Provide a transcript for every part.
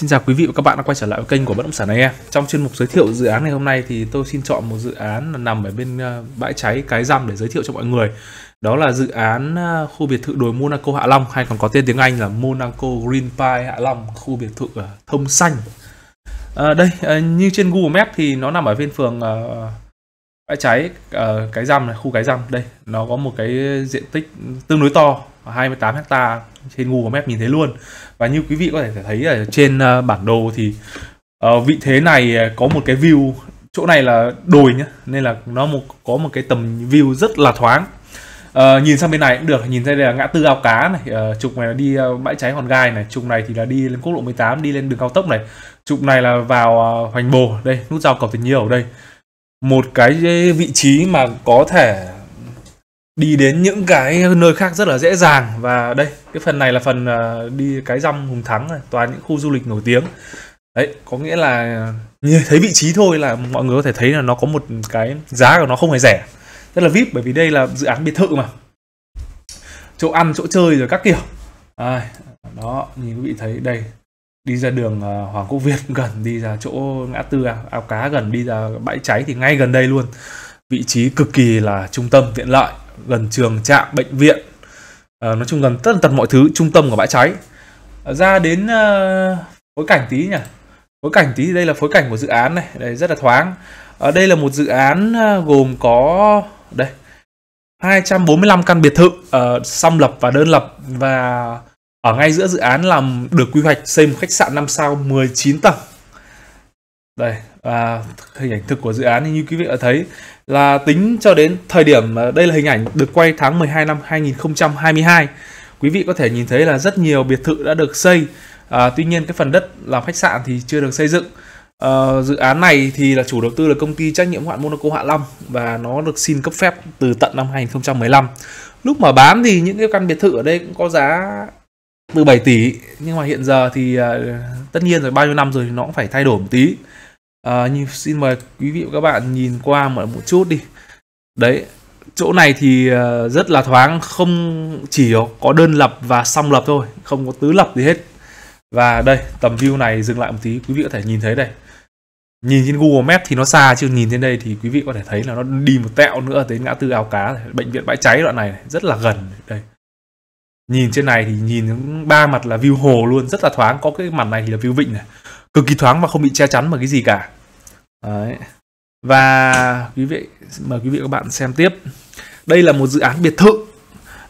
Xin chào quý vị và các bạn đã quay trở lại với kênh của Bất động sản này em. Trong chuyên mục giới thiệu dự án ngày hôm nay thì tôi xin chọn một dự án nằm ở bên ờ, bãi cháy Cái Răm để giới thiệu cho mọi người. Đó là dự án ờ, khu biệt thự đồi Monaco Hạ Long hay còn có tên tiếng Anh là Monaco Green Pie Hạ Long, khu biệt thự ờ, thông xanh. À, đây như trên Google Maps thì nó nằm ở bên phường bãi cháy Cái Răm này, khu Cái Răm đây. Nó có một cái diện tích tương đối to 28 hecta trên Google Maps nhìn thấy luôn và như quý vị có thể thấy ở trên ờ, bản đồ thì uh, vị thế này ờ, có một cái view chỗ này là đồi nhá nên là nó một có một cái tầm view rất là thoáng Uh, nhìn sang bên này cũng được nhìn thấy là ngã tư ao cá này uh, trục này là đi uh, bãi cháy hòn gai này trục này thì là đi lên quốc lộ 18 đi lên đường cao tốc này trục này là vào uh, hoành bồ đây nút giao cầu tình nhiều ở đây một cái vị trí mà có thể đi đến những cái nơi khác rất là dễ dàng và đây cái phần này là phần ờ, đi cái rong hùng thắng này toàn những khu du lịch nổi tiếng đấy có nghĩa là thấy vị trí thôi là mọi người có thể thấy là nó có một cái giá của nó không hề rẻ rất là vip bởi vì đây là dự án biệt thự mà chỗ ăn chỗ chơi rồi các kiểu à, đó nhìn quý vị thấy đây đi ra đường ờ, Hoàng Quốc Việt gần đi ra chỗ ngã tư ao cá gần đi ra bãi cháy thì ngay gần đây luôn vị trí cực kỳ là trung tâm tiện lợi gần trường trạm bệnh viện à, nói chung gần tất tật mọi thứ trung tâm của bãi cháy à, ra đến uh, phối cảnh tí nhỉ phối cảnh tí đây là phối cảnh của dự án này đây rất là thoáng ở à, đây là một dự án gồm có đây 245 căn biệt thự uh, song lập và đơn lập và ở ngay giữa dự án làm được quy hoạch xây một khách sạn 5 sao 19 tầng đây và hình ảnh thực của dự án thì như quý vị đã thấy là tính cho đến thời điểm đây là hình ảnh được quay tháng 12 năm 2022 quý vị có thể nhìn thấy là rất nhiều biệt thự đã được xây à, tuy nhiên cái phần đất làm khách sạn thì chưa được xây dựng à, dự án này thì là chủ đầu tư là công ty trách nhiệm hoạn Monaco Hạ Long và nó được xin cấp phép từ tận năm 2015 lúc mà bán thì những cái căn biệt thự ở đây cũng có giá từ 7 tỷ nhưng mà hiện giờ thì à, tất nhiên rồi bao nhiêu năm rồi nó cũng phải thay đổi một tí à, uh, xin mời quý vị và các bạn nhìn qua một, một chút đi đấy chỗ này thì ờ, rất là thoáng không chỉ có đơn lập và song lập thôi không có tứ lập gì hết và đây tầm view này dừng lại một tí quý vị có thể nhìn thấy đây nhìn trên Google Maps thì nó xa chứ nhìn trên đây thì quý vị có thể thấy là nó đi một tẹo nữa đến ngã tư ao cá bệnh viện bãi cháy đoạn này rất là gần đây nhìn trên này thì nhìn ba mặt là view hồ luôn rất là thoáng có cái mặt này thì là view vịnh này cực kỳ thoáng và không bị che chắn bởi cái gì cả đấy và quý vị mời quý vị các bạn xem tiếp đây là một dự án biệt thự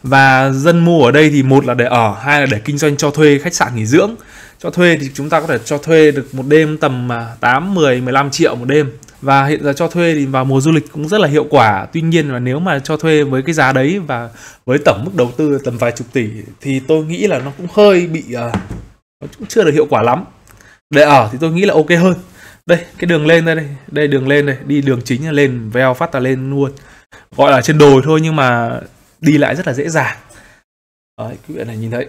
và dân mua ở đây thì một là để ở hai là để kinh doanh cho thuê khách sạn nghỉ dưỡng cho thuê thì chúng ta có thể cho thuê được một đêm tầm 8 10 15 triệu một đêm và hiện giờ cho thuê thì vào mùa du lịch cũng rất là hiệu quả tuy nhiên là nếu mà cho thuê với cái giá đấy và với tổng mức đầu tư tầm vài chục tỷ thì tôi nghĩ là nó cũng hơi bị à, nó cũng chưa được hiệu quả lắm để ở à, thì tôi nghĩ là ok hơn đây cái đường lên đây đây đây đường lên đây đi đường chính là lên veo phát là lên luôn gọi là trên đồi thôi nhưng mà đi lại rất là dễ dàng Đấy, quý vị này nhìn thấy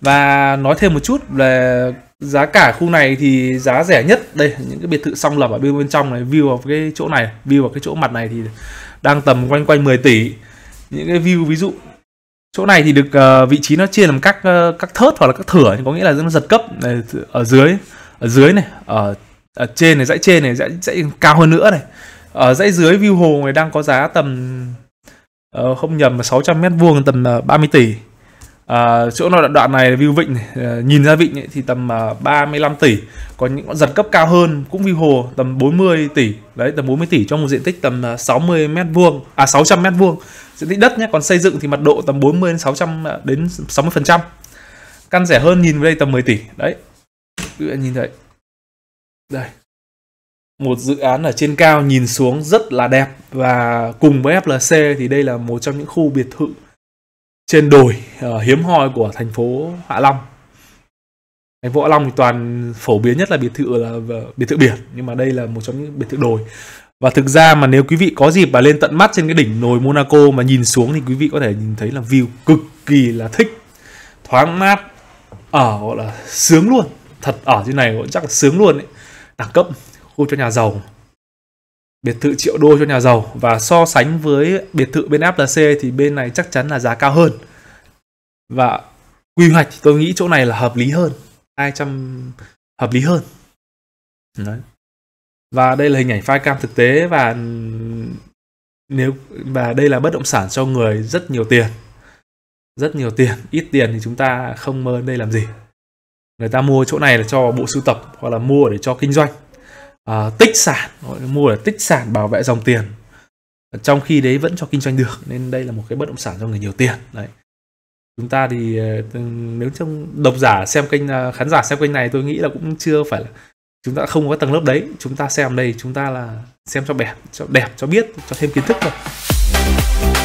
và nói thêm một chút về giá cả khu này thì giá rẻ nhất đây những cái biệt thự song lập ở bên bên trong này view vào cái chỗ này view vào cái chỗ mặt này thì đang tầm quanh quanh 10 tỷ những cái view ví dụ chỗ này thì được uh, vị trí nó chia làm các uh, các thớt hoặc là các thửa có nghĩa là nó giật cấp này, ờ, ở dưới ở dưới này ở ở trên này dãy trên này dãy, dãy cao hơn nữa này ở dãy dưới view hồ này đang có giá tầm uh, không nhầm là 600 mét vuông tầm uh, ờ, 30 tỷ uh, chỗ nào đoạn này view vịnh này, uh, nhìn ra vịnh ấy, thì tầm uh, 35 tỷ có những con giật cấp cao hơn cũng view hồ tầm 40 tỷ đấy tầm 40 tỷ trong một diện tích tầm 60 mét vuông à 600 mét vuông diện tích đất nhé còn xây dựng thì mật độ tầm 40 đến 600 đến 60 phần trăm căn rẻ hơn nhìn vào đây tầm 10 tỷ đấy các bạn nhìn thấy đây một dự án ở trên cao nhìn xuống rất là đẹp và cùng với FLC thì đây là một trong những khu biệt thự trên đồi uh, hiếm hoi của thành phố Hạ Long. Thành phố Hạ Long thì toàn phổ biến nhất là biệt thự là biệt thự biển nhưng mà đây là một trong những biệt thự đồi. Và thực ra mà nếu quý vị có dịp mà lên tận mắt trên cái đỉnh đồi Monaco mà nhìn xuống thì quý vị có thể nhìn thấy là view cực kỳ là thích, thoáng mát, ở gọi là sướng luôn thật ở trên này cũng chắc là sướng luôn ấy. đẳng cấp khu cho nhà giàu biệt thự triệu đô cho nhà giàu và so sánh với biệt thự bên FLC thì bên này chắc chắn là giá cao hơn và quy hoạch tôi nghĩ chỗ này là hợp lý hơn 200 hợp lý hơn Đấy. và đây là hình ảnh file cam thực tế và nếu và đây là bất động sản cho người rất nhiều tiền rất nhiều tiền ít tiền thì chúng ta không mơ đây làm gì người ta mua chỗ này là cho bộ sưu tập hoặc là mua để cho kinh doanh à, tích sản mua để tích sản bảo vệ dòng tiền trong khi đấy vẫn cho kinh doanh được nên đây là một cái bất động sản cho người nhiều tiền đấy chúng ta thì ờ, nếu trong độc giả xem kênh ờ, khán giả xem kênh này tôi nghĩ là cũng chưa phải là chúng ta không có tầng lớp đấy chúng ta xem đây chúng ta là xem cho đẹp cho đẹp cho biết cho thêm kiến thức thôi